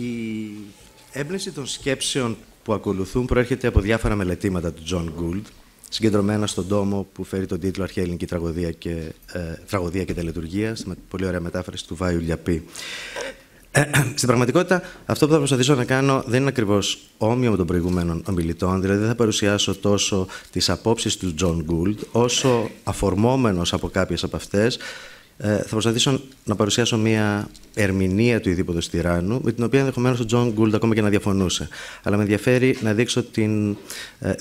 Η έμπνευση των σκέψεων που ακολουθούν προέρχεται από διάφορα μελετήματα του Τζον Γκούλτ, συγκεντρωμένα στον τόμο που φέρει τον τίτλο Αρχαία Ελληνική Τραγωδία και, ε, τραγωδία και Τελετουργία, με πολύ ωραία μετάφραση του Βάιου Λιαπή. Ε, στην πραγματικότητα, αυτό που θα προσπαθήσω να κάνω δεν είναι ακριβώς όμοιο με τον προηγουμένο ομιλητών, δηλαδή δεν θα παρουσιάσω τόσο τις απόψεις του Τζον Γκούλτ, όσο αφορμόμενος από κάποιες από αυτές, ε, θα προσπαθήσω να παρουσιάσω μια ερμηνεία του Ιδίποδος Τυράννου, με την οποία ενδεχομένως ο Τζον Γκούλτ ακόμα και να διαφωνούσε. Αλλά με ενδιαφέρει να δείξω την ε,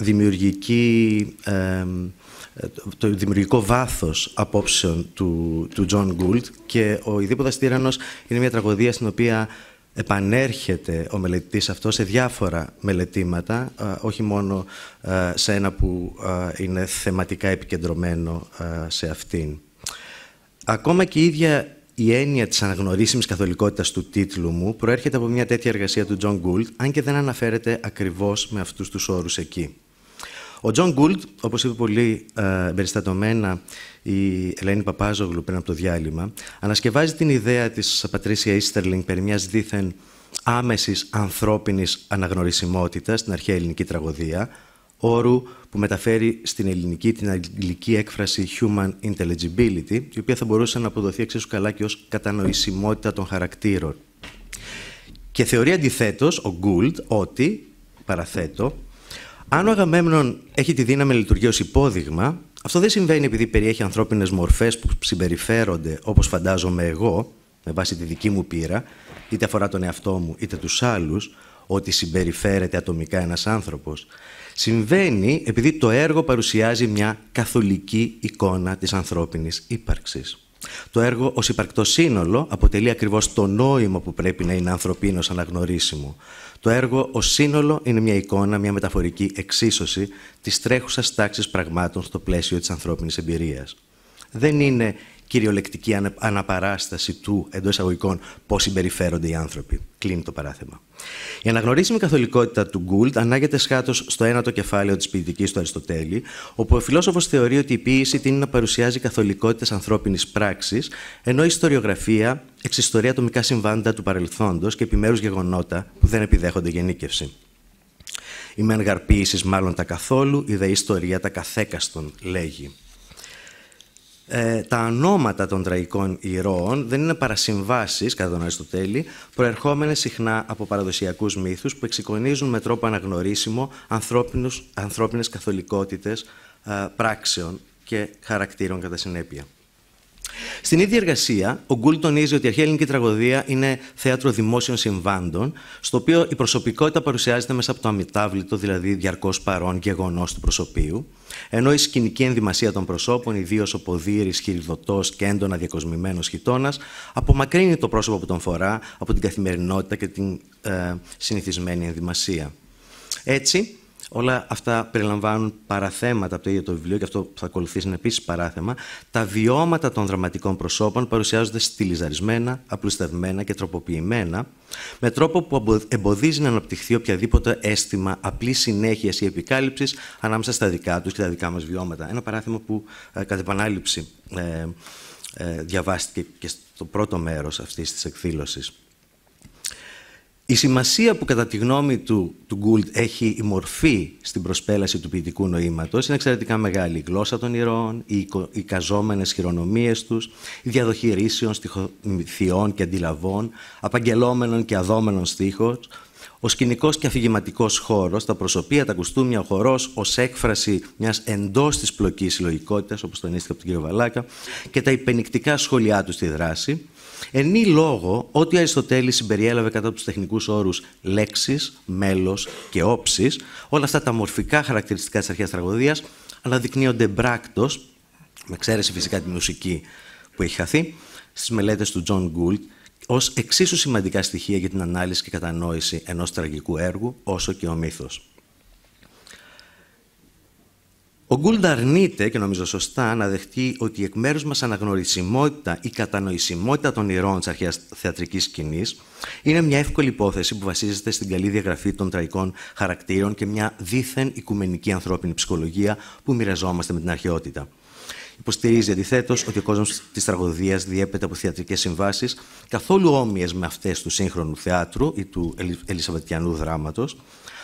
ε, το δημιουργικό βάθος απόψεων του, Τζον Γκουλτ και ο Ιδίποδας Τύραννος είναι μια τραγωδία στην οποία επανέρχεται ο μελετητής αυτός σε διάφορα μελετήματα, όχι μόνο σε ένα που είναι θεματικά επικεντρωμένο σε αυτήν. Ακόμα και η ίδια η έννοια της αναγνωρίσιμης καθολικότητας του τίτλου μου προέρχεται από μια τέτοια εργασία του Τζον Γκούλτ, αν και δεν αναφέρεται ακριβώς με αυτούς τους όρους εκεί. Ο Τζον Γκούλτ, όπως είπε πολύ ε, περιστατωμένα η Ελένη Παπάζογλου πριν από το διάλειμμα, ανασκευάζει την ιδέα της Πατρίσια Ίστερλινγκ περί μιας δίθεν άμεσης ανθρώπινης αναγνωρισιμότητας στην αρχαία ελληνική τραγωδία, όρου που μεταφέρει στην ελληνική την αγγλική έκφραση human intelligibility, η οποία θα μπορούσε να αποδοθεί εξίσου καλά και ως κατανοησιμότητα των χαρακτήρων. Και θεωρεί αντιθέτως ο Γκούλτ ότι, παραθέτω, αν ο Αγαμέμνον έχει τη δύναμη να λειτουργεί ως υπόδειγμα, αυτό δεν συμβαίνει επειδή περιέχει ανθρώπινες μορφές που συμπεριφέρονται όπως φαντάζομαι εγώ, με βάση τη δική μου πείρα, είτε αφορά τον εαυτό μου είτε τους άλλους, ότι συμπεριφέρεται ατομικά ένας άνθρωπος. Συμβαίνει επειδή το έργο παρουσιάζει μια καθολική εικόνα της ανθρώπινης ύπαρξης. Το έργο ως υπαρκτό σύνολο αποτελεί ακριβώς το νόημα που πρέπει να είναι ανθρωπίνος αναγνωρίσιμο. Το έργο ως σύνολο είναι μια εικόνα, μια μεταφορική εξίσωση της τρέχουσας τάξης πραγμάτων στο πλαίσιο της ανθρώπινης εμπειρίας δεν είναι κυριολεκτική αναπαράσταση του εντός εισαγωγικών πώς συμπεριφέρονται οι άνθρωποι. Κλείνει το παράθεμα. Η αναγνωρίσιμη καθολικότητα του Γκούλτ ανάγεται σχάτω στο ένατο κεφάλαιο της ποιητικής του Αριστοτέλη, όπου ο φιλόσοφος θεωρεί ότι η ποιήση τείνει να παρουσιάζει καθολικότητες ανθρώπινης πράξης, ενώ η ιστοριογραφία εξιστορεί ατομικά συμβάντα του παρελθόντος και επιμέρους γεγονότα που δεν επιδέχονται γενίκευση. Η μεν μάλλον τα καθόλου, η δε ιστορία τα καθέκαστον, λέγει. Ε, τα ανώματα των τραγικών ηρώων δεν είναι παρασυμβάσεις, κατά τον Αριστοτέλη, προερχόμενες συχνά από παραδοσιακούς μύθους που εξοικονίζουν με τρόπο αναγνωρίσιμο ανθρώπινες καθολικότητες ε, πράξεων και χαρακτήρων κατά συνέπεια. Στην ίδια εργασία, ο Γκούλ τονίζει ότι η αρχαία ελληνική τραγωδία είναι θέατρο δημόσιων συμβάντων, στο οποίο η προσωπικότητα παρουσιάζεται μέσα από το αμυτάβλητο, δηλαδή διαρκώς παρόν γεγονός του προσωπείου, ενώ η σκηνική ενδυμασία των προσώπων, ιδίως ο ποδήρης, χειριδωτό και έντονα διακοσμημένος χιτώνας, απομακρύνει το πρόσωπο που τον φορά από την καθημερινότητα και την ε, συνηθισμένη ενδυμασία. Έτσι, Όλα αυτά περιλαμβάνουν παραθέματα από το ίδιο το βιβλίο και αυτό που θα ακολουθήσει είναι επίσης παράθεμα. Τα βιώματα των δραματικών προσώπων παρουσιάζονται στυλιζαρισμένα, απλουστευμένα και τροποποιημένα, με τρόπο που εμποδίζει να αναπτυχθεί οποιαδήποτε αίσθημα απλής συνέχειας ή επικάλυψης ανάμεσα στα δικά τους και τα δικά μας βιώματα. Ένα παράθεμα που ε, κατά επανάληψη ε, ε, διαβάστηκε και στο πρώτο μέρος αυτής της εκδήλωσης. Η σημασία που κατά τη γνώμη του, του Γκούλτ έχει η μορφή στην προσπέλαση του ποιητικού νοήματος είναι εξαιρετικά μεγάλη. Η γλώσσα των ηρώων, οι, οι καζόμενες χειρονομίες τους, η διαδοχή ρήσεων, στιχοθειών και αντιλαβών, απαγγελόμενων και αδόμενων στίχων, ο σκηνικός και αφηγηματικός χώρος, τα προσωπία, τα κουστούμια, ο χορός ως έκφραση μιας εντός της πλοκής συλλογικότητας, όπως τονίστηκε από τον κύριο Βαλάκα, και τα υπενικτικά σχόλιά του στη δράση, Ενή λόγο, ότι ο Αριστοτέλης συμπεριέλαβε κατά τους τεχνικούς όρους λέξεις, μέλος και όψεις, όλα αυτά τα μορφικά χαρακτηριστικά της αρχαίας τραγωδίας αναδεικνύονται μπράκτος, με εξαίρεση φυσικά τη μουσική που έχει χαθεί, στις μελέτες του Τζον Γκουλτ, ως εξίσου σημαντικά στοιχεία για την ανάλυση και κατανόηση ενός τραγικού έργου, όσο και ο μύθος. Ο Γκούλντ αρνείται, και νομίζω σωστά, να δεχτεί ότι η εκ μέρους μας αναγνωρισιμότητα ή κατανοησιμότητα των ηρών της αρχαίας θεατρικής σκηνής είναι μια εύκολη υπόθεση που βασίζεται στην καλή διαγραφή των τραϊκών χαρακτήρων και μια δίθεν οικουμενική ανθρώπινη ψυχολογία που μοιραζόμαστε με την αρχαιότητα. Υποστηρίζει αντιθέτως ότι ο κόσμος της τραγωδίας διέπεται από θεατρικές συμβάσεις καθόλου όμοιες με αυτές του σύγχρονου θεάτρου ή του ελισαβετιανού δράματος,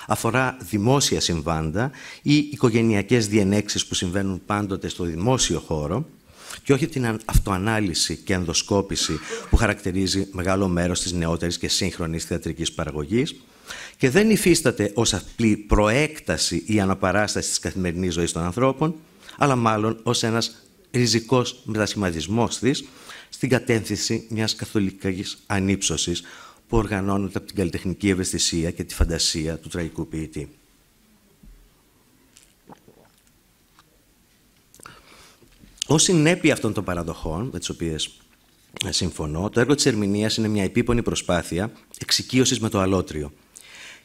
αφορά δημόσια συμβάντα ή οικογενειακές διενέξεις που συμβαίνουν πάντοτε στο δημόσιο χώρο και όχι την αυτοανάλυση και ενδοσκόπηση που χαρακτηρίζει μεγάλο μέρος της νεότερης και σύγχρονης θεατρικής παραγωγής και δεν υφίσταται ως απλή προέκταση ή αναπαράσταση της καθημερινής ζωής των ανθρώπων, αλλά μάλλον ως ένας ριζικός μετασχηματισμός της στην κατένθηση μιας καθολικής ανύψωσης που οργανώνονται από την καλλιτεχνική ευαισθησία και τη φαντασία του τραγικού ποιητή. Ως συνέπεια αυτών των παραδοχών, με τις οποίες ε, συμφωνώ, το έργο της ερμηνείας είναι μια επίπονη προσπάθεια εξοικείωσης με το αλότριο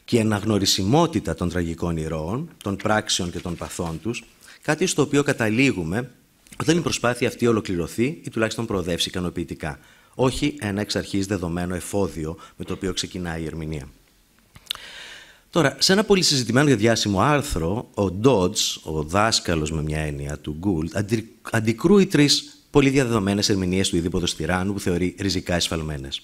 και η αναγνωρισιμότητα των τραγικών ηρώων, των πράξεων και των παθών τους, κάτι στο οποίο καταλήγουμε όταν η προσπάθεια αυτή ολοκληρωθεί ή τουλάχιστον προοδεύσει ικανοποιητικά όχι ένα εξ αρχής δεδομένο εφόδιο με το οποίο ξεκινάει η ερμηνεία. Τώρα, σε ένα πολύ συζητημένο και διάσημο άρθρο, ο Ντότζ, ο δάσκαλος με μια έννοια του Γκούλτ, αντικρούει τρεις πολύ διαδεδομένες ερμηνείες του Ιδίποδος Τυράννου που θεωρεί ριζικά εσφαλμένες.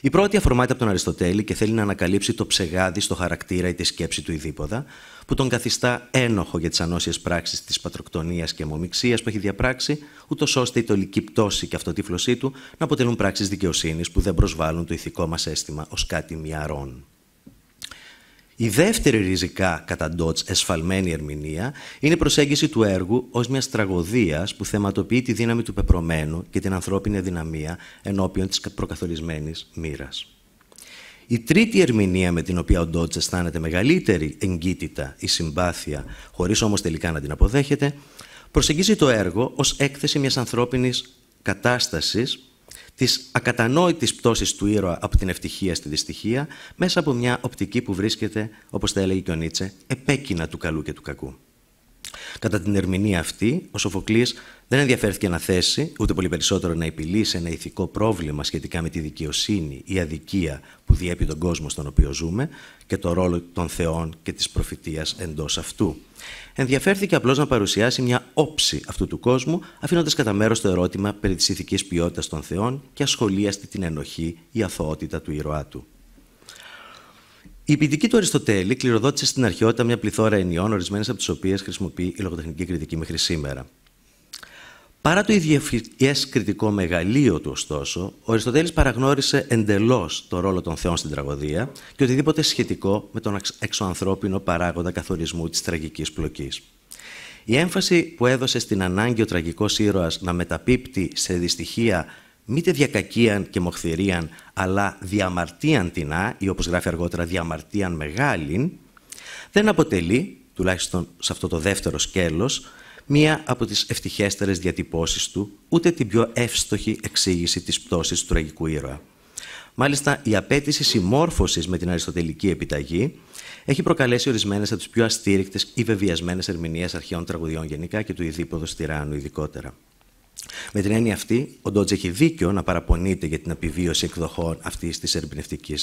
Η πρώτη αφορμάται από τον Αριστοτέλη και θέλει να ανακαλύψει το ψεγάδι στο χαρακτήρα ή τη σκέψη του Ιδίποδα, που τον καθιστά ένοχο για τις ανώσιες πράξεις της πατροκτονίας και αιμομηξία που έχει διαπράξει, ούτως ώστε η τολική πτώση και αυτοτύφλωσή του να αποτελούν πράξεις δικαιοσύνης που δεν προσβάλλουν το ηθικό μας αίσθημα ως κάτι μυαρών. Η δεύτερη ριζικά κατά Ντότς εσφαλμένη ερμηνεία είναι η προσέγγιση του έργου ως μιας τραγωδίας που θεματοποιεί τη δύναμη του πεπρωμένου και την ανθρώπινη δυναμία ενώπιον της προκαθορισμένης μοίρας. Η τρίτη ερμηνεία με την οποία ο Ντότζ αισθάνεται μεγαλύτερη εγκύτητα ή συμπάθεια, χωρίς όμως τελικά να την αποδέχεται, προσεγγίζει το έργο ως έκθεση μιας ανθρώπινης κατάστασης της ακατανόητης πτώσης του ήρωα από την ευτυχία στη δυστυχία μέσα από μια οπτική που βρίσκεται, όπως τα έλεγε και ο Νίτσε, επέκεινα του καλού και του κακού. Κατά την ερμηνεία αυτή, ο Σοφοκλής δεν ενδιαφέρθηκε να θέσει, ούτε πολύ περισσότερο να επιλύσει ένα ηθικό πρόβλημα σχετικά με τη δικαιοσύνη ή αδικία που διέπει τον κόσμο στον οποίο ζούμε και το ρόλο των θεών και της προφητείας εντός αυτού. Ενδιαφέρθηκε απλώς να παρουσιάσει μια όψη αυτού του κόσμου, αφήνοντας κατά μέρος το ερώτημα περί της ηθικής ποιότητας των Θεών και ασχολίαστη την ενοχή ή αθωότητα του ηρωά του. Η ποιητική του Αριστοτέλη κληροδότησε στην αρχαιότητα μια πληθώρα ενιών, ορισμένες από τις οποίες χρησιμοποιεί η λογοτεχνική κριτική μέχρι σήμερα. Παρά το ιδιαίτερο κριτικό μεγαλείο του, ωστόσο, ο Αριστοτέλης παραγνώρισε εντελώς το ρόλο των θεών στην τραγωδία και οτιδήποτε σχετικό με τον εξωανθρώπινο παράγοντα καθορισμού της τραγικής πλοκής. Η έμφαση που έδωσε στην ανάγκη ο τραγικός ήρωας να μεταπίπτει σε δυστυχία μήτε διακακίαν και μοχθηρίαν, αλλά διαμαρτίαν τεινά, ή όπως γράφει αργότερα διαμαρτίαν μεγάλην, δεν αποτελεί, τουλάχιστον σε αυτό το δεύτερο σκέλος, μία από τις ευτυχέστερες διατυπώσεις του, ούτε την πιο εύστοχη εξήγηση της πτώσης του τραγικού ήρωα. Μάλιστα, η απέτηση συμμόρφωσης με την αριστοτελική επιταγή έχει προκαλέσει ορισμένες από τις πιο αστήρικτες ή βεβαιασμένες ερμηνείες αρχαίων τραγουδιών γενικά και του Ιδίποδο Τυράννου ειδικότερα. Με την έννοια αυτή, ο Ντότζ έχει δίκιο να παραπονείται για την επιβίωση εκδοχών αυτής της ερμηνευτικής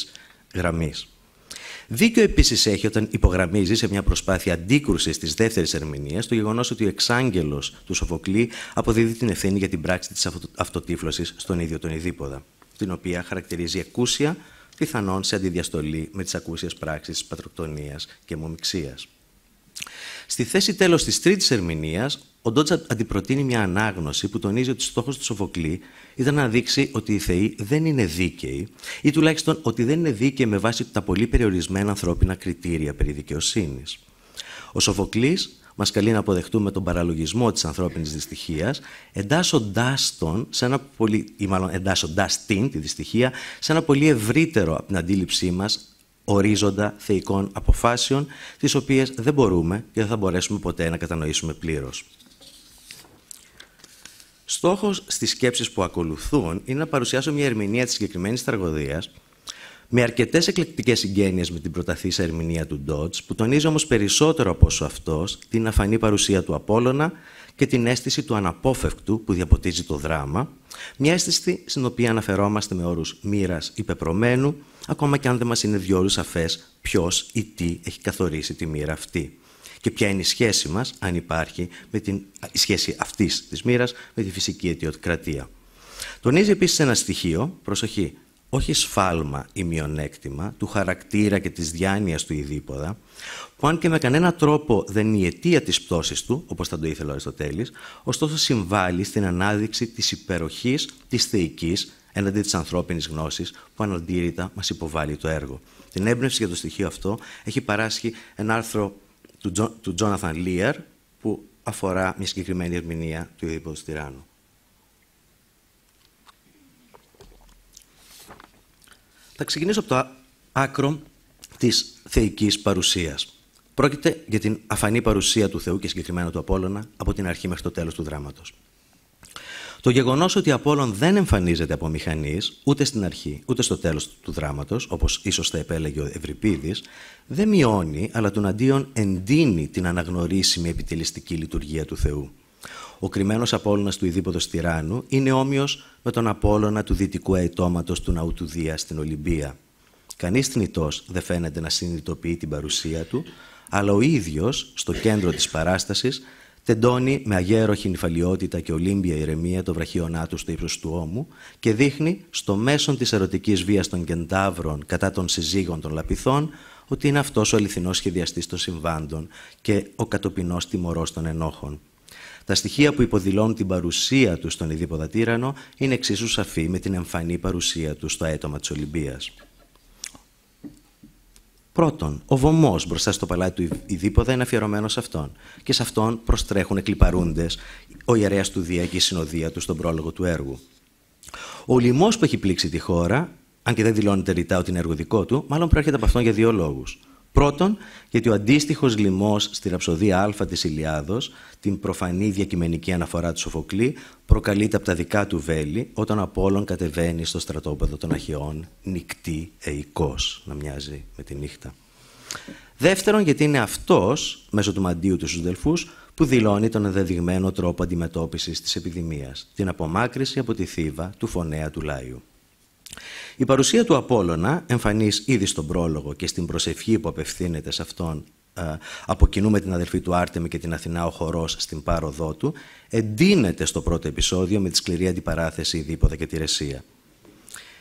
γραμμής. Δίκιο επίσης έχει όταν υπογραμμίζει σε μια προσπάθεια αντίκρουσης της δεύτερης ερμηνείας το γεγονός ότι ο εξάγγελος του Σοφοκλή αποδίδει την ευθύνη για την πράξη της αυτοτύφλωσης στον ίδιο τον Ιδίποδα, την οποία χαρακτηρίζει εκούσια, πιθανόν σε αντιδιαστολή με τις ακούσιες πράξεις της πατροκτονίας και μομιξία. Στη θέση τέλος της τρίτης ερμηνείας, ο Ντότσα αντιπροτείνει μια ανάγνωση που τονίζει ότι στόχος του Σοφοκλή ήταν να δείξει ότι οι Θεοί δεν είναι δίκαιοι ή τουλάχιστον ότι δεν είναι δίκαιοι με βάση τα πολύ περιορισμένα ανθρώπινα κριτήρια περί δικαιοσύνης. Ο Σοφοκλής μας καλεί να αποδεχτούμε τον παραλογισμό της ανθρώπινης δυστυχίας, εντάσσοντάς τον σε ένα πολύ, ή μάλλον εντάσσοντάς την τη δυστυχία σε ένα πολύ ευρύτερο από την αντίληψή μας ορίζοντα θεϊκών αποφάσεων, τις οποίες δεν μπορούμε και δεν θα μπορέσουμε ποτέ να κατανοήσουμε πλήρως. Στόχος στις σκέψεις που ακολουθούν είναι να παρουσιάσω μια ερμηνεία της συγκεκριμένης τραγωδίας με αρκετές εκλεκτικές συγγένειες με την προταθής ερμηνεία του Ντότ, που τονίζει όμως περισσότερο από όσο αυτός την αφανή παρουσία του Απόλωνα και την αίσθηση του αναπόφευκτου που διαποτίζει το δράμα, μια αίσθηση στην οποία αναφερόμαστε με όρους μοίρας ή πεπρωμένου, ακόμα και αν δεν μας είναι διόλου σαφέ ποιος ή τι έχει καθορίσει τη μοίρα αυτή και ποια είναι η σχέση μας, αν υπάρχει, με την, η σχέση αυτής της μοίρας με τη φυσική αιτιοκρατία. Τονίζει επίσης ένα στοιχείο, προσοχή, όχι σφάλμα ή μειονέκτημα του χαρακτήρα και της διάνοιας του ειδήποδα, που αν και με κανένα τρόπο δεν είναι η αιτία της πτώσης του, όπως θα το ήθελε ο Αριστοτέλης, ωστόσο συμβάλλει στην ανάδειξη της υπεροχής της θεϊκής εναντί της ανθρώπινης γνώσης που αναντήρητα μας υποβάλλει το έργο. Την έμπνευση για το στοιχείο αυτό έχει παράσχει ένα άρθρο του, Τζόναθαν Λίερ, που αφορά μια συγκεκριμένη ερμηνεία του Ιερήποδος Τυράννου. Θα ξεκινήσω από το άκρο της θεϊκής παρουσίας. Πρόκειται για την αφανή παρουσία του Θεού και συγκεκριμένα του Απόλλωνα από την αρχή μέχρι το τέλος του δράματος. Το γεγονός ότι η Απόλων δεν εμφανίζεται από μηχανής ούτε στην αρχή ούτε στο τέλος του δράματος, όπως ίσως θα επέλεγε ο Ευρυπίδης, δεν μειώνει, αλλά τον αντίον εντείνει την αναγνωρίσιμη επιτελεστική λειτουργία του Θεού. Ο κρυμμένος Απόλωνα του Ιδίποδο Τυράννου είναι όμοιος με τον Απόλωνα του δυτικού αιτώματος του ναού του Δία στην Ολυμπία. Κανείς θνητός δεν φαίνεται να συνειδητοποιεί την παρουσία του, αλλά ο ίδιος στο κέντρο της παράστασης τεντώνει με αγέροχη νυφαλιότητα και ολύμπια ηρεμία το βραχιονά του στο ύψος του ώμου και δείχνει στο μέσον της ερωτικής βίας των κεντάβρων κατά των συζύγων των λαπιθών ότι είναι αυτός ο αληθινός σχεδιαστής των συμβάντων και ο κατοπινός τιμωρός των ενόχων. Τα στοιχεία που υποδηλώνουν την παρουσία του στον Ιδίποδα Τύρανο είναι εξίσου σαφή με την εμφανή παρουσία του στο αίτομα της Ολυμπίας. Πρώτον, ο βωμός μπροστά στο παλάτι του Ιδίποδα είναι αφιερωμένος σε αυτόν. Και σε αυτόν προστρέχουν εκλιπαρούντε ο ιερέας του Δία και η συνοδεία του στον πρόλογο του έργου. Ο λοιμός που έχει πλήξει τη χώρα, αν και δεν δηλώνεται ρητά ότι είναι εργοδικό του, μάλλον προέρχεται από αυτόν για δύο λόγους. Πρώτον, γιατί ο αντίστοιχος λοιμός στη ραψοδία Α της Ηλιάδο, την προφανή διακειμενική αναφορά του Σοφοκλή, προκαλείται από τα δικά του βέλη όταν ο Απόλλων κατεβαίνει στο στρατόπεδο των Αχαιών νυχτή εικό, να μοιάζει με τη νύχτα. Δεύτερον, γιατί είναι αυτός, μέσω του μαντίου του στους που δηλώνει τον ενδεδειγμένο τρόπο αντιμετώπισης της επιδημίας, την απομάκρυση από τη θύβα του φωνέα του Λάιου. Η παρουσία του Απόλλωνα, εμφανής ήδη στον πρόλογο και στην προσευχή που απευθύνεται σε αυτόν ε, από κοινού με την αδελφή του Άρτεμι και την Αθηνά ο χορός στην πάροδό του, εντείνεται στο πρώτο επεισόδιο με τη σκληρή αντιπαράθεση Ιδίποδα και τη Ρεσία.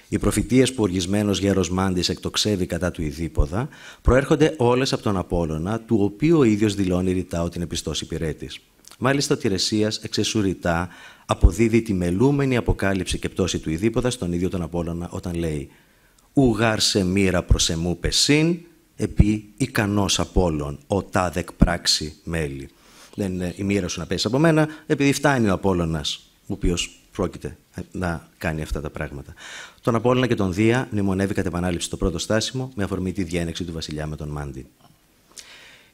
Οι προφητείες που οργισμένος γέρος Μάντης εκτοξεύει κατά του Ιδίποδα προέρχονται όλες από τον Απόλλωνα, του οποίου ο ίδιος δηλώνει ρητά ότι είναι πιστός υπηρέτης. Μάλιστα, ο εξεσουρητά αποδίδει τη μελούμενη αποκάλυψη και πτώση του Ιδίποδας στον ίδιο τον Απόλλωνα όταν λέει «Ουγάρ σε μοίρα εμού πεσίν, επί ικανός Απόλλων, ο τάδεκ πράξη μέλη». Δεν είναι η μοίρα σου να πέσει από μένα, επειδή φτάνει ο Απόλλωνας, ο οποίος πρόκειται να κάνει αυτά τα πράγματα. Τον Απόλλωνα και τον Δία μνημονεύει κατ' επανάληψη το πρώτο στάσιμο με αφορμή τη διένεξη του βασιλιά με τον Μάντι.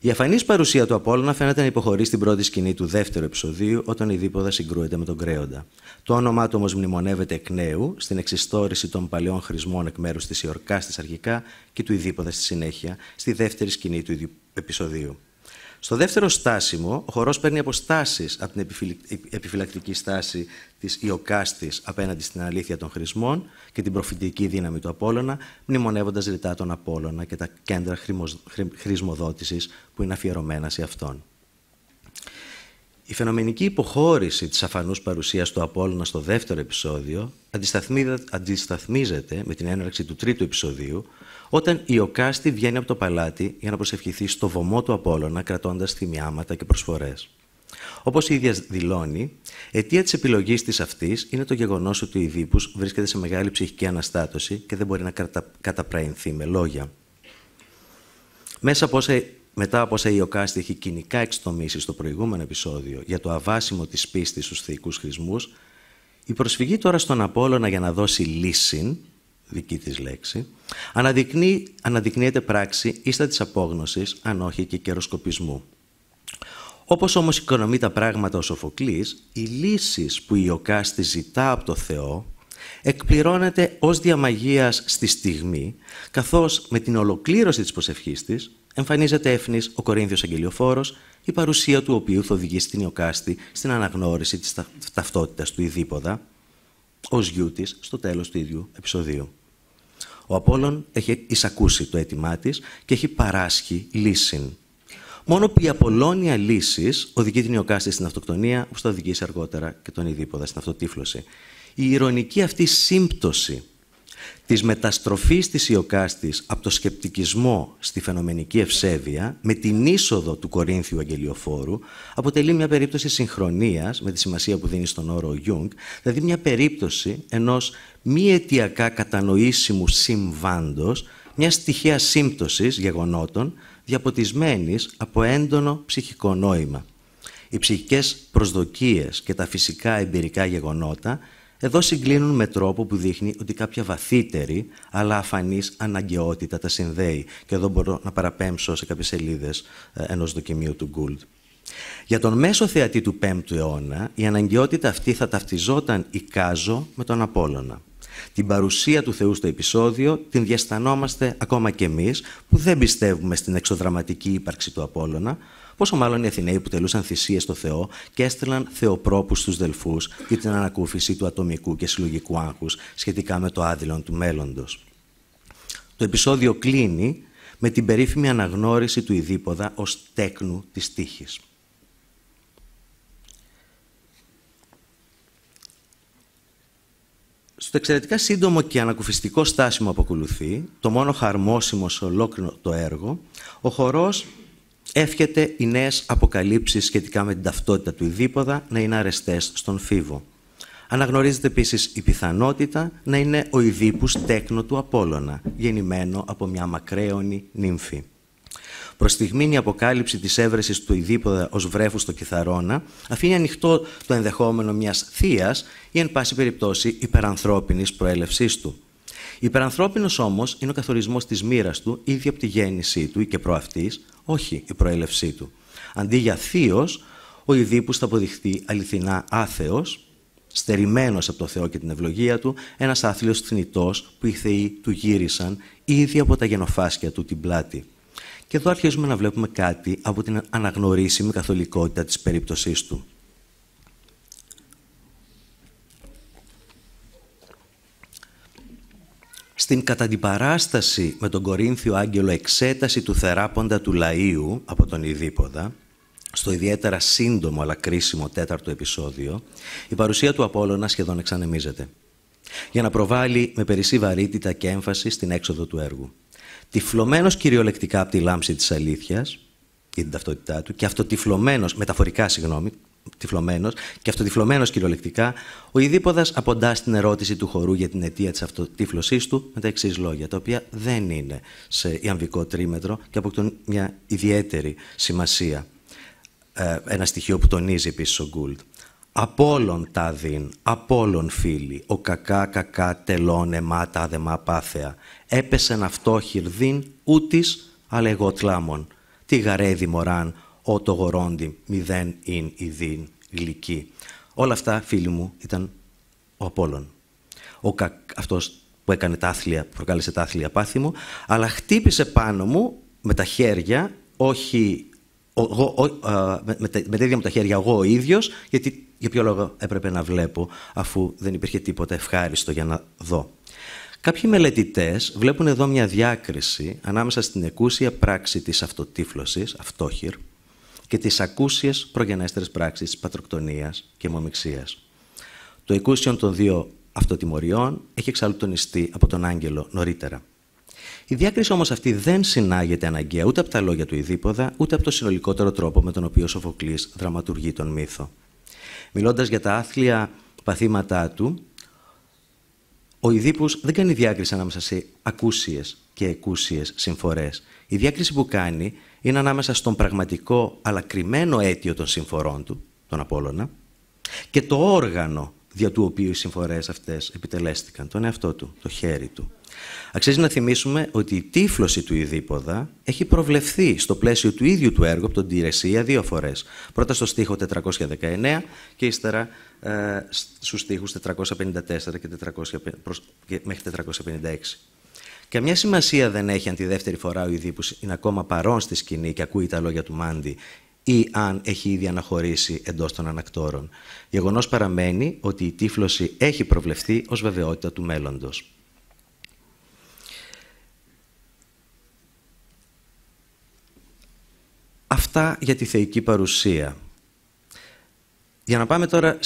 Η αφανής παρουσία του Απόλλωνα φαίνεται να υποχωρεί στην πρώτη σκηνή του δεύτερου επεισοδίου, όταν η δίποδα συγκρούεται με τον Κρέοντα. Το όνομά του όμως μνημονεύεται εκ νέου, στην εξιστόρηση των παλιών χρησμών εκ μέρους της Ιορκάστης αρχικά και του Ιδίποδα στη συνέχεια, στη δεύτερη σκηνή του επεισοδίου. Στο δεύτερο στάσιμο, ο χορός παίρνει αποστάσεις από την επιφυλακτική στάση της Ιωκάστης απέναντι στην αλήθεια των χρησμών και την προφητική δύναμη του Απόλωνα, μνημονεύοντας ρητά τον Απόλωνα και τα κέντρα χρησμοδότησης που είναι αφιερωμένα σε αυτόν. Η φαινομενική υποχώρηση της αφανούς παρουσίας του Απόλλωνα στο δεύτερο επεισόδιο αντισταθμίζεται με την έναρξη του τρίτου επεισοδίου, όταν η Οκάστη βγαίνει από το παλάτι για να προσευχηθεί στο βωμό του Απόλλωνα, κρατώντας θυμιάματα και προσφορές. Όπως η ίδια δηλώνει, αιτία της επιλογής της αυτής είναι το γεγονός ότι ο Ιδίπους βρίσκεται σε μεγάλη ψυχική αναστάτωση και δεν μπορεί να κατα... καταπραϊνθεί με λόγια. Μέσα από όσα μετά από όσα η Οκάστη έχει κοινικά εξτομίσει στο προηγούμενο επεισόδιο για το αβάσιμο της πίστης στους θεϊκούς χρησμούς, η προσφυγή τώρα στον Απόλλωνα για να δώσει λύση δική της λέξη, αναδεικνύει, αναδεικνύεται πράξη ίστα της απόγνωσης, αν όχι και καιροσκοπισμού. Όπως όμως οικονομεί τα πράγματα ο Σοφοκλής, οι λύσεις που η Ιωκάστη ζητά από το Θεό εκπληρώνεται ως διαμαγείας στη στιγμή, καθώς με την ολοκλήρωση της προσευχής της εμφανίζεται έφνης ο Κορίνδιος Αγγελιοφόρος, η παρουσία του οποίου θα οδηγήσει την Ιωκάστη στην αναγνώριση της ταυτότητας του Ιδίποδα, Ω γιού τη στο τέλος του ίδιου επεισοδίου. Ο Απόλλων έχει εισακούσει το αίτημά της και έχει παράσχει λύση. Μόνο που η Απολώνια λύσης οδηγεί την Ιωκάστη στην αυτοκτονία, που θα οδηγήσει αργότερα και τον Ιδίποδα στην αυτοτύφλωση. Η ηρωνική αυτή σύμπτωση της μεταστροφής της Ιωκάστης από το σκεπτικισμό στη φαινομενική ευσέβεια με την είσοδο του Κορίνθιου Αγγελιοφόρου αποτελεί μια περίπτωση συγχρονίας με τη σημασία που δίνει στον όρο Γιούγκ δηλαδή μια περίπτωση ενός μη αιτιακά κατανοήσιμου συμβάντος μια στοιχεία σύμπτωσης γεγονότων διαποτισμένης από έντονο ψυχικό νόημα. Οι ψυχικές προσδοκίες και τα φυσικά εμπειρικά γεγονότα εδώ συγκλίνουν με τρόπο που δείχνει ότι κάποια βαθύτερη αλλά αφανής αναγκαιότητα τα συνδέει. Και εδώ μπορώ να παραπέμψω σε κάποιες σελίδες ε, ενός δοκιμίου του Γκούλτ. Για τον μέσο θεατή του 5ου αιώνα, η αναγκαιότητα αυτή θα ταυτιζόταν Κάζο με τον Απόλλωνα. Την παρουσία του Θεού στο επεισόδιο την διαστανόμαστε ακόμα κι εμείς που δεν πιστεύουμε στην εξωδραματική ύπαρξη του Απόλλωνα, Πόσο μάλλον οι Αθηναίοι που τελούσαν θυσίες στο Θεό και έστειλαν θεοπρόπους στους δελφούς για την ανακούφιση του ατομικού και συλλογικού άγχους σχετικά με το άδειλον του μέλλοντος. Το επεισόδιο κλείνει με την περίφημη αναγνώριση του Ιδίποδα ως τέκνου της τύχης. Στο εξαιρετικά σύντομο και ανακουφιστικό στάσιμο που ακολουθεί, το μόνο χαρμόσιμο σε ολόκληρο το έργο, ο χορός Εύχεται οι νέες αποκαλύψεις σχετικά με την ταυτότητα του Ιδίποδα να είναι αρεστές στον Φίβο. Αναγνωρίζεται επίσης η πιθανότητα να είναι ο Ιδίπους τέκνο του Απόλλωνα, γεννημένο από μια μακραίωνη νύμφη. Προς η αποκάλυψη της έβρεσης του Ιδίποδα ως βρέφους στο Κιθαρώνα αφήνει ανοιχτό το ενδεχόμενο μιας θεία ή, εν πάση περιπτώσει, υπερανθρώπινης προέλευσής του. Υπερανθρώπινος όμως είναι ο καθορισμός της μοίρας του ήδη από τη γέννησή του ή και προαυτής, όχι η προέλευσή του. Αντί για θείος, ο Ιδίπους θα αποδειχθεί αληθινά άθεος, στερημένος από το Θεό και την ευλογία του, ένας άθλιος θνητός που οι Θεοί του γύρισαν ήδη από τα γενοφάσκια του την πλάτη. Και εδώ αρχίζουμε να βλέπουμε κάτι από την αναγνωρίσιμη καθολικότητα της περίπτωσής του. στην κατά με τον Κορίνθιο Άγγελο εξέταση του θεράποντα του λαΐου από τον Ιδίποδα, στο ιδιαίτερα σύντομο αλλά κρίσιμο τέταρτο επεισόδιο, η παρουσία του Απόλλωνα σχεδόν εξανεμίζεται. Για να προβάλλει με περισσή βαρύτητα και έμφαση στην έξοδο του έργου. Τυφλωμένος κυριολεκτικά από τη λάμψη της αλήθειας και την ταυτότητά του, και αυτοτυφλωμένος, μεταφορικά συγγνώμη, τυφλωμένος και αυτοτυφλωμένος κυριολεκτικά, ο Ιδίποδας αποντά στην ερώτηση του χορού για την αιτία της αυτοτύφλωσής του με τα εξής λόγια, τα οποία δεν είναι σε ιαμβικό τρίμετρο και αποκτούν μια ιδιαίτερη σημασία. Ε, ένα στοιχείο που τονίζει επίσης ο Γκούλτ. Απόλων τα δίν, απόλων φίλοι, ο κακά κακά τελών εμάτα αδεμά πάθεα. Έπεσεν αυτό χειρδίν ούτης, αλλά Τι γαρέδι μωράν, ο το γορόντι, μηδέν ειν ειδήν γλυκή. Όλα αυτά, φίλοι μου, ήταν ο Απόλλων. Ο κα... αυτός που έκανε τα άθλια, που προκάλεσε τα άθλια πάθη μου, αλλά χτύπησε πάνω μου με τα χέρια, όχι με, με, με τα ίδια μου τα χέρια εγώ ο ίδιος, γιατί για ποιο λόγο έπρεπε να βλέπω, αφού δεν υπήρχε τίποτα ευχάριστο για να δω. Κάποιοι μελετητές βλέπουν εδώ μια διάκριση ανάμεσα στην εκούσια πράξη της αυτοτύφλωσης, αυτόχυρ, και τις ακούσιες προγενέστερες πράξεις της πατροκτονίας και μομιξίας. Το εκούσιον των δύο αυτοτιμωριών έχει εξάλλου τονιστεί από τον άγγελο νωρίτερα. Η διάκριση όμως αυτή δεν συνάγεται αναγκαία ούτε από τα λόγια του Ιδίποδα, ούτε από το συνολικότερο τρόπο με τον οποίο ο Σοφοκλής δραματουργεί τον μύθο. Μιλώντας για τα άθλια παθήματά του, ο Ιδίπους δεν κάνει διάκριση ανάμεσα σε ακούσιες και εκούσιες συμφορές. Η διάκριση που κάνει είναι ανάμεσα στον πραγματικό αλλά κρυμμένο αίτιο των συμφορών του, τον Απόλλωνα, και το όργανο δια του οποίου οι συμφορές αυτές επιτελέστηκαν, τον εαυτό του, το χέρι του. Αξίζει να θυμίσουμε ότι η τύφλωση του Ιδίποδα έχει προβλεφθεί στο πλαίσιο του ίδιου του έργου από τον Τηρεσία δύο φορές. Πρώτα στο στίχο 419 και ύστερα ε, στου στους 454 και, μέχρι 456. Καμιά σημασία δεν έχει αν τη δεύτερη φορά ο Ιδίπους είναι ακόμα παρόν στη σκηνή και ακούει τα λόγια του Μάντι ή αν έχει ήδη αναχωρήσει εντός των ανακτόρων. Γεγονός παραμένει ότι η τύφλωση των ανακτορων γεγονο παραμενει οτι προβλεφθεί ως βεβαιότητα του μέλλοντος. Αυτά για τη θεϊκή παρουσία. Για να πάμε τώρα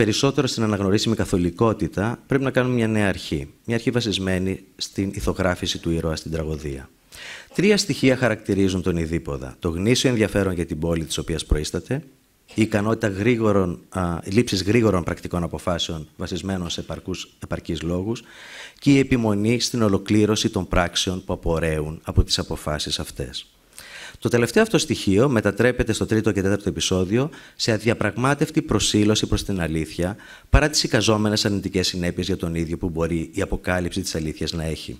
περισσότερο στην αναγνωρίσιμη καθολικότητα, πρέπει να κάνουμε μια νέα αρχή. Μια αρχή βασισμένη στην ηθογράφηση του ήρωα στην τραγωδία. Τρία στοιχεία χαρακτηρίζουν τον Ιδίποδα. Το γνήσιο ενδιαφέρον για την πόλη της οποίας προείσταται, η ικανότητα γρήγορων, λήψης γρήγορων πρακτικών αποφάσεων βασισμένων σε επαρκούς, επαρκείς λόγους και η επιμονή στην ολοκλήρωση των πράξεων που απορρέουν από τις αποφάσεις αυτές. Το τελευταίο αυτό στοιχείο μετατρέπεται στο τρίτο και τέταρτο επεισόδιο σε αδιαπραγμάτευτη προσήλωση προς την αλήθεια, παρά τις εικαζόμενες αρνητικές συνέπειες για τον ίδιο που μπορεί η αποκάλυψη της αλήθειας να έχει.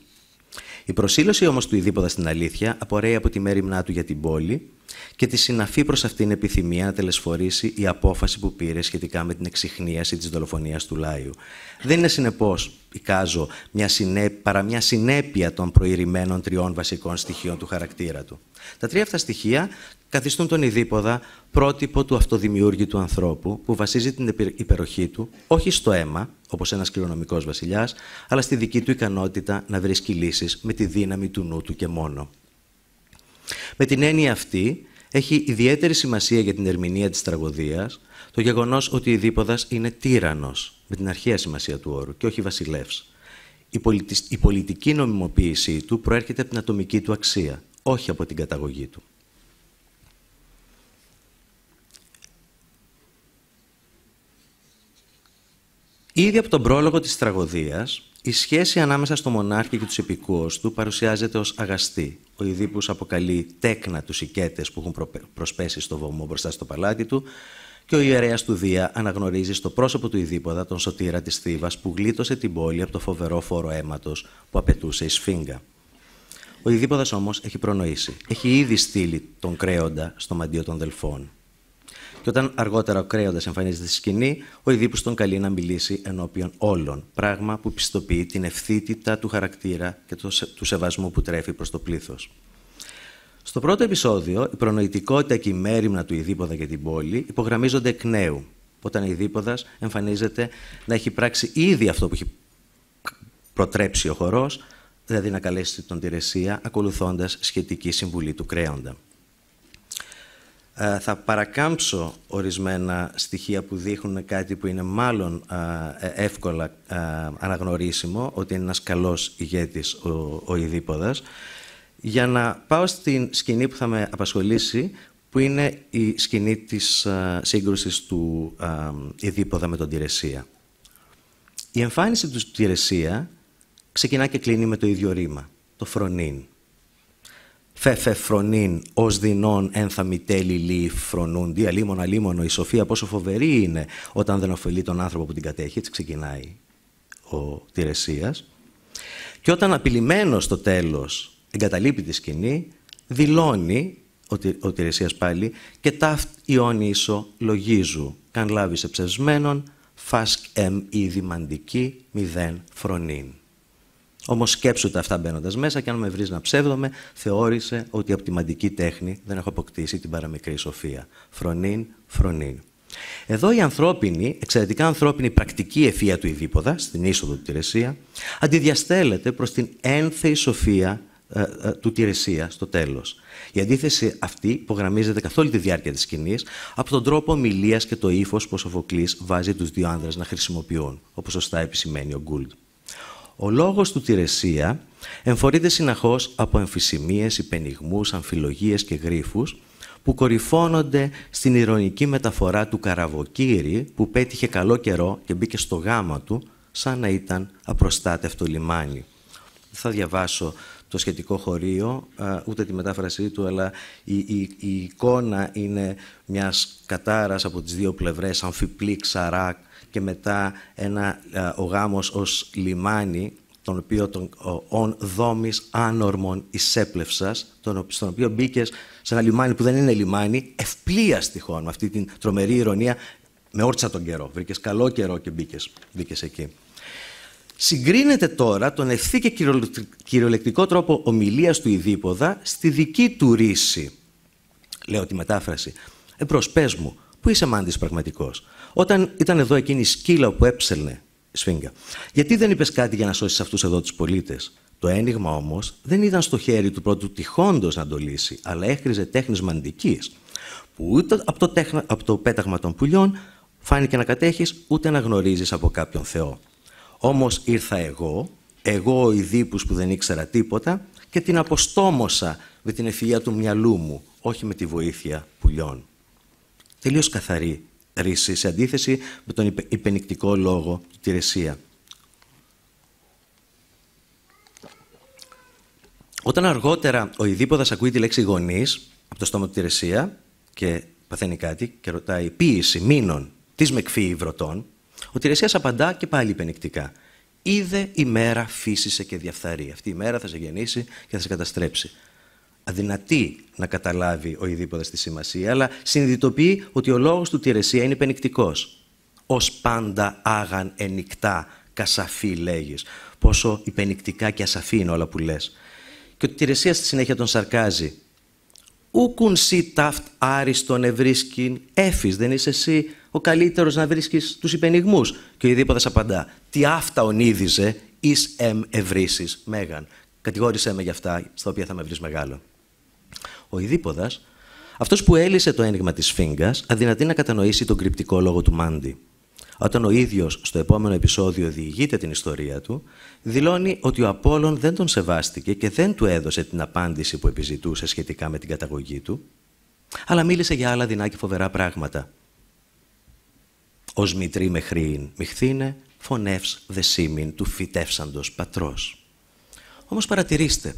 Η προσήλωση όμως του Ιδίποδα στην αλήθεια απορρέει από τη μέρημνά του για την πόλη, και τη συναφή προς αυτήν επιθυμία να τελεσφορήσει η απόφαση που πήρε σχετικά με την εξυχνίαση της δολοφονίας του Λάιου. Δεν είναι συνεπώς, εικάζω, μια συνέ... παρά μια συνέπεια των προηρημένων τριών βασικών στοιχείων του χαρακτήρα του. Τα τρία αυτά στοιχεία καθιστούν τον Ιδίποδα πρότυπο του αυτοδημιούργητου ανθρώπου που βασίζει την υπεροχή του όχι στο αίμα, όπως ένας κληρονομικός Βασιλιάς, αλλά στη δική του ικανότητα να βρίσκει λύσεις με τη δύναμη του νου του και μόνο. Με την έννοια αυτή, έχει ιδιαίτερη σημασία για την ερμηνεία της τραγωδίας το γεγονός ότι η Δίποδας είναι τύρανος, με την αρχαία σημασία του όρου, και όχι βασιλεύς. Η, η πολιτική νομιμοποίησή του προέρχεται από την ατομική του αξία, όχι από την καταγωγή του. Ήδη από τον πρόλογο της τραγωδίας, η σχέση ανάμεσα στο μονάρχη και τους επικούς του παρουσιάζεται ως αγαστή. Ο Ιδίπους αποκαλεί τέκνα τους οικέτες που έχουν προσπέσει στο βωμό μπροστά στο παλάτι του και ο ιερέας του Δία αναγνωρίζει στο πρόσωπο του Ιδίποδα τον σωτήρα της Θήβας που γλίτωσε την πόλη από το φοβερό φόρο αίματος που απαιτούσε η σφίγγα. Ο Ιδίποδας όμως έχει προνοήσει. Έχει ήδη στείλει τον κρέοντα στο μαντίο των Δελφών. Και όταν αργότερα ο Κρέοντας εμφανίζεται στη σκηνή, ο Ιδίπους τον καλεί να μιλήσει ενώπιον όλων. Πράγμα που πιστοποιεί την ευθύτητα του χαρακτήρα και του σεβασμού που τρέφει προς το πλήθος. Στο πρώτο επεισόδιο, η προνοητικότητα και η μέρημνα του Ιδίποδα για την πόλη υπογραμμίζονται εκ νέου, όταν ο Ιδίποδας εμφανίζεται να έχει πράξει ήδη αυτό που έχει προτρέψει ο χορός, δηλαδή να καλέσει τον Τηρεσία ακολουθώντας σχετική συμβουλή του Κρέοντα. Ε, θα παρακάμψω ορισμένα στοιχεία που δείχνουν κάτι που είναι μάλλον ε, ε, εύκολα αναγνωρίσιμο, ότι είναι ένας καλός ηγέτης ο, ο για να πάω στην σκηνή που θα με απασχολήσει, που είναι η σκηνή της σύγκρουσης του Ιδίποδα με τον Τηρεσία. Η εμφάνιση του Τηρεσία ξεκινά και κλείνει με το ίδιο ρήμα, το φρονίν. Φεφε φρονίν, ω δεινών ενθαμητέλη φρονούν, δία λίμωνα, λίμωνο, η σοφία πόσο φοβερή είναι όταν δεν ωφελεί τον άνθρωπο που την κατέχει. Έτσι ξεκινάει ο Τηρεσίας. Και όταν απειλημένος στο τέλος εγκαταλείπει τη σκηνή, δηλώνει ο Τηρεσίας πάλι και ταύτ ιόνισο λογίζου. Καν λάβει σε ψευσμένον, φάσκ εμ μαντική μηδέν φρονίν». Όμως σκέψου τα αυτά μπαίνοντας μέσα, και αν με βρεις να ψεύδομαι, θεώρησε ότι από τη μαντική τέχνη δεν έχω αποκτήσει την παραμικρή σοφία. Φρονίν φρονίν. Εδώ η ανθρώπινη, εξαιρετικά ανθρώπινη πρακτική ευφία του Ιδίποδα, στην είσοδο του Τηρεσία, αντιδιαστέλλεται προς την ένθεη σοφία ε, ε, του Τηρεσία στο τέλος. Η αντίθεση αυτή υπογραμμίζεται καθ' όλη τη διάρκεια της σκηνής από τον τρόπο ομιλίας και το ύφος που ο Σοφοκλής βάζει τους δύο άνδρες να χρησιμοποιούν, όπως σωστά επισημαίνει ο Γκούλτ. Ο λόγος του Τηρεσία εμφορείται συναχώς από εμφυσιμίες, υπενιγμούς, αμφιλογίες και γρίφους που κορυφώνονται στην ηρωνική μεταφορά του καραβοκύρη που πέτυχε καλό καιρό και μπήκε στο γάμα του σαν να ήταν απροστάτευτο λιμάνι. θα διαβάσω το σχετικό χωρίο, ούτε τη μετάφρασή του, αλλά η, εικόνα είναι μιας κατάρας από τις δύο πλευρές, αμφιπλή, ξαράκ, και μετά ένα, ε, ο γάμος ως λιμάνι τον οποίο τον ον δόμης άνορμων εισέπλευσας, τον, στον οποίο μπήκες σε ένα λιμάνι που δεν είναι λιμάνι, ευπλία τυχόν, με αυτή την τρομερή ηρωνία, με όρτσα τον καιρό. Βρήκες καλό καιρό και μπήκες εκεί. Συγκρίνεται τώρα τον ευθύ και κυριολεκτικό τρόπο ομιλίας του Ιδίποδα στη δική του ρίση. Λέω τη μετάφραση. Ε, προς, μου, Πού είσαι μάντης πραγματικός. Όταν ήταν εδώ εκείνη η σκύλα που έψελνε, σφίγγα, γιατί δεν είπες κάτι για να σώσεις αυτούς εδώ τους πολίτες. Το ένιγμα όμως δεν ήταν στο χέρι του πρώτου τυχόντος να το λύσει, αλλά έχριζε τέχνης μαντικής, που ούτε από το, τέχνα, από το πέταγμα των πουλιών φάνηκε να κατέχεις, ούτε να γνωρίζεις από κάποιον Θεό. Όμως ήρθα εγώ, εγώ ο Ιδίπους που δεν ήξερα τίποτα, και την αποστόμωσα με την ευφυα του μυαλού μου, όχι με τη βοήθεια πουλιών τελείως καθαρή ρίση, σε αντίθεση με τον υπενικτικό λόγο του Τηρεσία. Όταν αργότερα ο Ιδίποδας ακούει τη λέξη γονείς από το στόμα του Τηρεσία και παθαίνει κάτι και ρωτάει «Ποίηση μήνων της μεκφύη βρωτών», ο Τηρεσίας απαντά και πάλι υπενικτικά. «Είδε η μέρα φύσησε και διαφθαρεί. Αυτή η μέρα θα σε γεννήσει και θα σε καταστρέψει αδυνατή να καταλάβει ο στη τη σημασία, αλλά συνειδητοποιεί ότι ο λόγος του Τηρεσία είναι υπενικτικός. «Ως πάντα άγαν ενικτά, κασαφή λέγεις». Πόσο υπενικτικά και ασαφή είναι όλα που λες. Και ότι η Τηρεσία στη συνέχεια τον σαρκάζει. «Ούκουν σι ταύτ άριστον ευρίσκειν έφης, δεν είσαι εσύ ο καλύτερος να βρίσκεις τους υπενιγμούς». Και ο Ιδίποδας απαντά «Τι αυτά ονίδιζε εις εμ ευρύσεις, μέγαν». Κατηγόρησέ με για αυτά στα οποία θα με βρεις μεγάλο. Ο Ιδίποδας, αυτός που έλυσε το ένιγμα της Φίγκας, αδυνατεί να κατανοήσει τον κρυπτικό λόγο του Μάντι. Όταν ο ίδιος στο επόμενο επεισόδιο διηγείται την ιστορία του, δηλώνει ότι ο Απόλων δεν τον σεβάστηκε και δεν του έδωσε την απάντηση που επιζητούσε σχετικά με την καταγωγή του, αλλά μίλησε για άλλα δεινά και φοβερά πράγματα. Ως μητρή με χρήν μυχθήνε, φωνεύ δεσίμην του φυτεύσαντος πατρός. Όμως παρατηρήστε,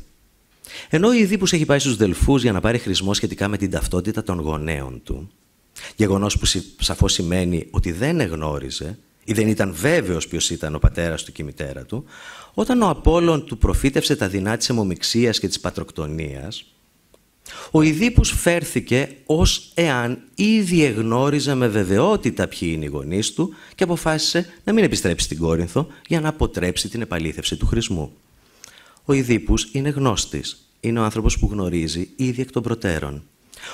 ενώ ο Ιδίπους έχει πάει στους Δελφούς για να πάρει χρησμό σχετικά με την ταυτότητα των γονέων του, γεγονός που σαφώς σημαίνει ότι δεν εγνώριζε ή δεν ήταν βέβαιος ποιος ήταν ο πατέρας του και η μητέρα του, όταν ο Απόλλων του προφήτευσε τα δεινά της αιμομηξία και της πατροκτονίας, ο Ιδίπους φέρθηκε ως εάν ήδη εγνώριζε με βεβαιότητα ποιοι είναι οι γονείς του και αποφάσισε να μην επιστρέψει στην Κόρινθο για να αποτρέψει την επαλήθευση του χρησμού. Ο Ιδίπους είναι γνώστης. Είναι ο άνθρωπος που γνωρίζει ήδη εκ των προτέρων.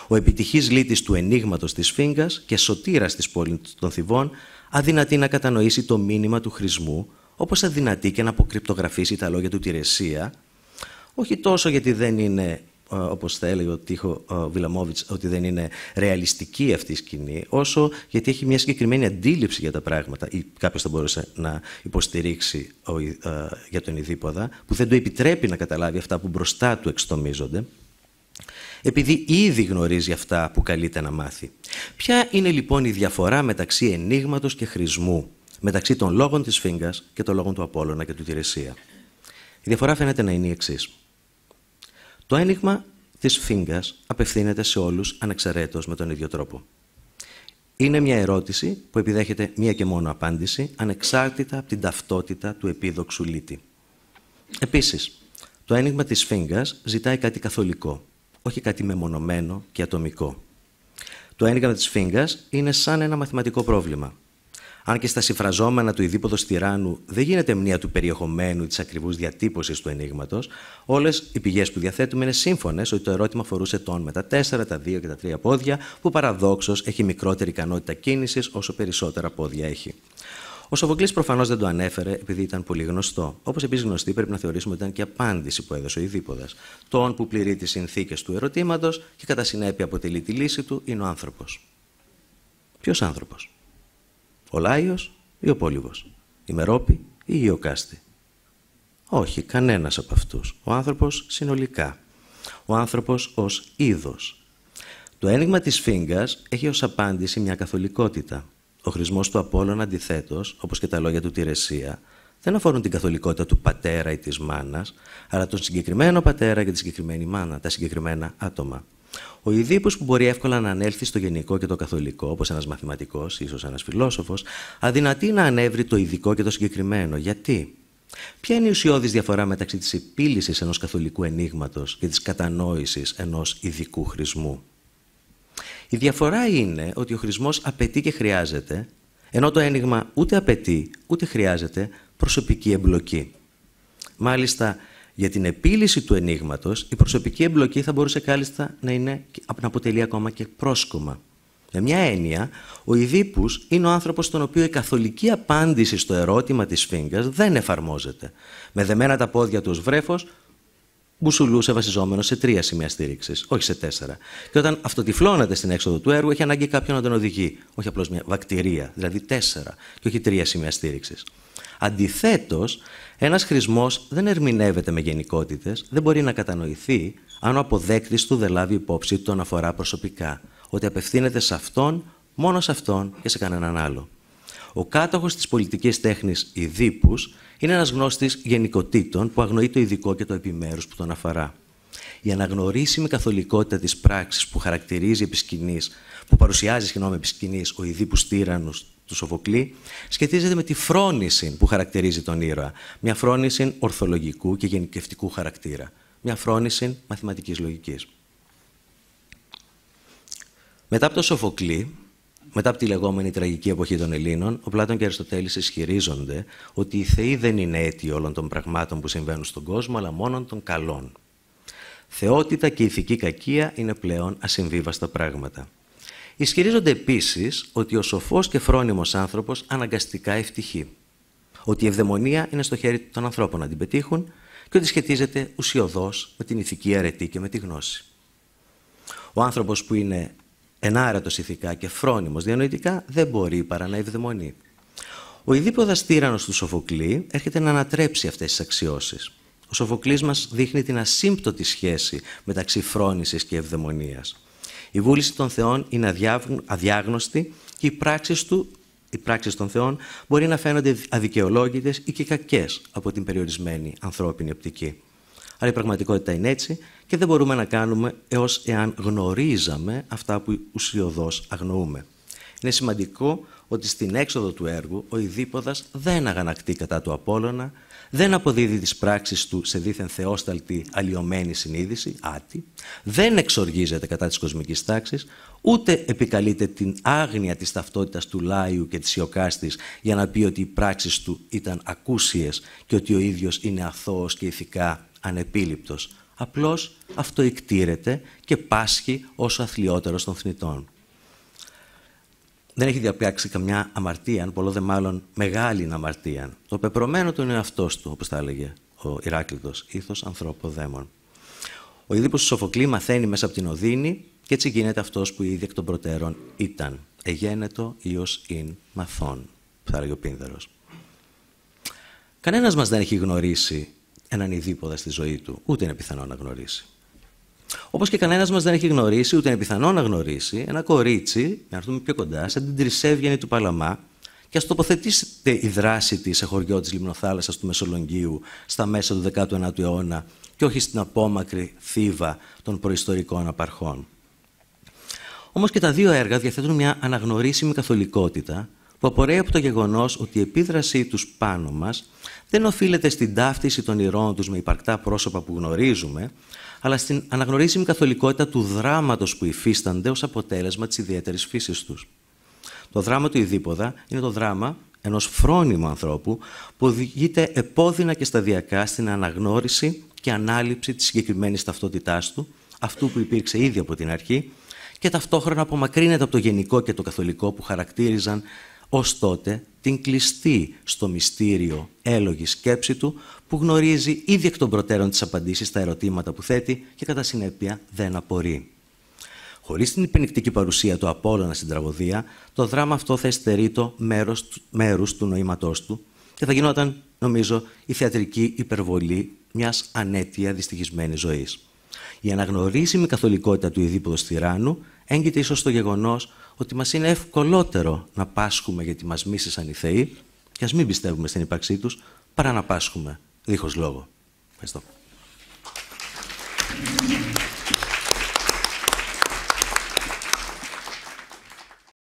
Ο επιτυχής λύτης του ενίγματος της Φίγγας και σωτήρας της πόλης των Θηβών αδυνατεί να κατανοήσει το μήνυμα του χρησμού, όπως αδυνατεί και να αποκρυπτογραφήσει τα λόγια του Τηρεσία, όχι τόσο γιατί δεν είναι ε, όπως θα έλεγε ο Τίχο ε, Βιλαμόβιτς, ότι δεν είναι ρεαλιστική αυτή η σκηνή, όσο γιατί έχει μια συγκεκριμένη αντίληψη για τα πράγματα ή κάποιος θα μπορούσε να υποστηρίξει ε, για τον Ιδίποδα, που δεν του επιτρέπει να καταλάβει αυτά που μπροστά του εξτομίζονται, επειδή ήδη γνωρίζει αυτά που καλείται να μάθει. Ποια είναι λοιπόν η διαφορά μεταξύ ενίγματος και χρησμού, μεταξύ των λόγων της Σφίγγας και των λόγων του Απόλλωνα και του Τηρεσία. Η διαφορά φαίνεται να είναι η εξής. Το ένιγμα της φίγκας απευθύνεται σε όλους ανεξαρτήτως με τον ίδιο τρόπο. Είναι μια ερώτηση που επιδέχεται μία και μόνο απάντηση, ανεξάρτητα από την ταυτότητα του επίδοξου λύτη. Επίσης, το ένιγμα της φίγκας ζητάει κάτι καθολικό, όχι κάτι μεμονωμένο και ατομικό. Το ένιγμα της φίγκας είναι σαν ένα μαθηματικό πρόβλημα, αν και στα συμφραζόμενα του ειδήποδο τυράννου δεν γίνεται μνήμα του περιεχομένου ή της ακριβούς διατύπωσης του ενίγματος, όλες οι πηγές που διαθέτουμε είναι σύμφωνες ότι το ερώτημα αφορούσε τον με τα τέσσερα, τα δύο και τα τρία πόδια, που παραδόξως έχει μικρότερη ικανότητα κίνησης όσο περισσότερα πόδια έχει. Ο Σοβοκλή προφανώς δεν το ανέφερε επειδή ήταν πολύ γνωστό. Όπως επίσης γνωστή, πρέπει να θεωρήσουμε ότι ήταν και απάντηση που έδωσε ο Ιδίποδας. Τον που πληρεί τις συνθήκες του ερωτήματος και κατά συνέπεια αποτελεί τη λύση του είναι ο άνθρωπος. Ποιος άνθρωπος. Ο Λάιος ή ο Πόλιβος, η Μερόπη ή η Οκάστη. Όχι, κανένας από αυτούς. Ο πολυβος η μεροπη η η συνολικά. Ο άνθρωπος ως είδος. Το ένιγμα της φίγκας έχει ως απάντηση μια καθολικότητα. Ο χρησμός του Απόλλων αντιθέτως, όπως και τα λόγια του Τηρεσία, δεν αφορούν την καθολικότητα του πατέρα ή της μάνας, αλλά τον συγκεκριμένο πατέρα και τη συγκεκριμένη μάνα, τα συγκεκριμένα άτομα. Ο Ιδίπος που μπορεί εύκολα να ανέλθει στο γενικό και το καθολικό, όπως ένας μαθηματικός, ίσως ένας φιλόσοφος, αδυνατεί να ανέβρει το ειδικό και το συγκεκριμένο. Γιατί? Ποια είναι η ουσιώδης διαφορά μεταξύ της επίλυσης ενός καθολικού ενίγματος και της κατανόησης ενός ειδικού χρησμού. Η διαφορά είναι ότι ο χρησμός απαιτεί και χρειάζεται, ενώ το ένιγμα ούτε απαιτεί ούτε χρειάζεται προσωπική εμπλοκή. Μάλιστα, για την επίλυση του ενίγματος, η προσωπική εμπλοκή θα μπορούσε κάλλιστα να, είναι, να αποτελεί ακόμα και πρόσκομα. Με μια έννοια, ο Ιδίπους είναι ο άνθρωπος στον οποίο η καθολική απάντηση στο ερώτημα της σφίγγας δεν εφαρμόζεται. Με δεμένα τα πόδια του ως βρέφος, Μπουσουλούσε βασιζόμενο σε τρία σημεία στήριξης, όχι σε τέσσερα. Και όταν αυτοτυφλώνεται στην έξοδο του έργου, έχει ανάγκη κάποιον να τον οδηγεί. Όχι απλώς μια βακτηρία, δηλαδή τέσσερα, και όχι τρία σημεία στήριξης. Αντιθέτως, ένας χρησμός δεν ερμηνεύεται με γενικότητες, δεν μπορεί να κατανοηθεί αν ο αποδέκτης του δεν λάβει υπόψη του τον αφορά προσωπικά. Ότι απευθύνεται σε αυτόν, μόνο σε αυτόν και σε κανέναν άλλο. Ο κάτοχος της πολιτικής τέχνης Ιδίπους είναι ένας γνώστης γενικοτήτων που αγνοεί το ειδικό και το επιμέρους που τον αφορά. Η αναγνωρίσιμη καθολικότητα της πράξης που χαρακτηρίζει επί που παρουσιάζει συγγνώμη επί ο ειδήπου τύρανος του Σοφοκλή, σχετίζεται με τη φρόνηση που χαρακτηρίζει τον ήρωα. Μια φρόνηση ορθολογικού και γενικευτικού χαρακτήρα. Μια φρόνηση μαθηματικής λογικής. Μετά από τον Σοφοκλή, μετά από τη λεγόμενη τραγική εποχή των Ελλήνων, ο Πλάτων και ο Αριστοτέλης ισχυρίζονται ότι οι θεοί δεν είναι αίτιοι όλων των πραγμάτων που συμβαίνουν στον κόσμο, αλλά μόνον των καλών. Θεότητα και ηθική κακία είναι πλέον ασυμβίβαστα πράγματα. Ισχυρίζονται επίσης ότι ο σοφός και φρόνιμος άνθρωπος αναγκαστικά ευτυχεί. Ότι η ευδαιμονία είναι στο χέρι των ανθρώπων να την πετύχουν και ότι σχετίζεται ουσιοδός με την ηθική αρετή και με τη γνώση. Ο άνθρωπος που είναι ενάρετος ηθικά και φρόνιμος διανοητικά, δεν μπορεί παρά να ευδαιμονεί. Ο ειδίποδας τύρανος του Σοφοκλή έρχεται να ανατρέψει αυτές τις αξιώσεις. Ο Σοφοκλής μας δείχνει την ασύμπτωτη σχέση μεταξύ φρόνησης και ευδαιμονίας. Η βούληση των θεών είναι αδιάγνωστη και οι πράξεις του, οι πράξεις των θεών μπορεί να φαίνονται αδικαιολόγητες ή και κακές από την περιορισμένη ανθρώπινη οπτική. Αλλά η πραγματικότητα είναι έτσι και δεν μπορούμε να κάνουμε έως εάν γνωρίζαμε αυτά που ουσιοδός αγνοούμε. Είναι σημαντικό ότι στην έξοδο του έργου ο Ιδίποδας δεν αγανακτεί κατά του Απόλλωνα, δεν αποδίδει τις πράξεις του σε δίθεν θεόσταλτη αλλοιωμένη συνείδηση, άτι, δεν εξοργίζεται κατά της κοσμικής τάξης, ούτε επικαλείται την άγνοια της ταυτότητας του Λάιου και της Ιωκάστη για να πει ότι οι πράξεις του ήταν ακούσιες και ότι ο ίδιος είναι αθώος και ηθικά ανεπίληπτος. Απλώς αυτοϊκτήρεται και πάσχει ως αθλιότερος των θνητών. Δεν έχει διαπράξει καμιά αμαρτία, αν πολλό δε μάλλον μεγάλη αμαρτία. Το πεπρωμένο του είναι αυτό του, όπως τα έλεγε ο Ηράκλητος, ήθος ανθρώπο δαίμων. Ο Ιδίπος του Σοφοκλή μαθαίνει μέσα από την Οδύνη και έτσι γίνεται αυτός που ήδη εκ των προτέρων ήταν. Εγένετο ω ειν μαθών, που θα έλεγε ο Πίνδερος. Κανένας μας δεν έχει γνωρίσει έναν ειδήποδα στη ζωή του. Ούτε είναι πιθανό να γνωρίσει. Όπως και κανένας μας δεν έχει γνωρίσει, ούτε είναι πιθανό να γνωρίσει ένα κορίτσι, να έρθουμε πιο κοντά, σαν την Τρισέβγενη του Παλαμά, και ας τοποθετήσετε η δράση της σε χωριό της Λιμνοθάλασσας του Μεσολογγίου στα μέσα του 19ου αιώνα και όχι στην απόμακρη θύβα των προϊστορικών απαρχών. Όμως και τα δύο έργα διαθέτουν μια αναγνωρίσιμη καθολικότητα που απορρέει από το γεγονός ότι η επίδρασή τους πάνω μας δεν οφείλεται στην ταύτιση των ηρών τους με υπαρκτά πρόσωπα που γνωρίζουμε, αλλά στην αναγνωρίσιμη καθολικότητα του δράματος που υφίστανται ως αποτέλεσμα της ιδιαίτερης φύσης τους. Το δράμα του Ιδίποδα είναι το δράμα ενός φρόνιμου ανθρώπου που οδηγείται επώδυνα και σταδιακά στην αναγνώριση και ανάληψη της συγκεκριμένης ταυτότητάς του, αυτού που υπήρξε ήδη από την αρχή, και ταυτόχρονα απομακρύνεται από το γενικό και το καθολικό που χαρακτήριζαν ως τότε την κλειστή στο μυστήριο έλογη σκέψη του που γνωρίζει ήδη εκ των προτέρων τις απαντήσεις στα ερωτήματα που θέτει και κατά συνέπεια δεν απορεί. Χωρίς την υπενικτική παρουσία του Απόλλωνα στην τραγωδία, το δράμα αυτό θα εστερεί το μέρος, του νοήματός του και θα γινόταν, νομίζω, η θεατρική υπερβολή μιας ανέτεια δυστυχισμένης ζωής. Η αναγνωρίσιμη καθολικότητα του Ιδίποδος Τυράννου» έγκυται ίσως το γεγονός ότι μας είναι ευκολότερο να πάσχουμε γιατί μας μίσησαν οι θεοί και ας μην πιστεύουμε στην ύπαρξή τους, παρά να πάσχουμε δίχως λόγο. Ευχαριστώ.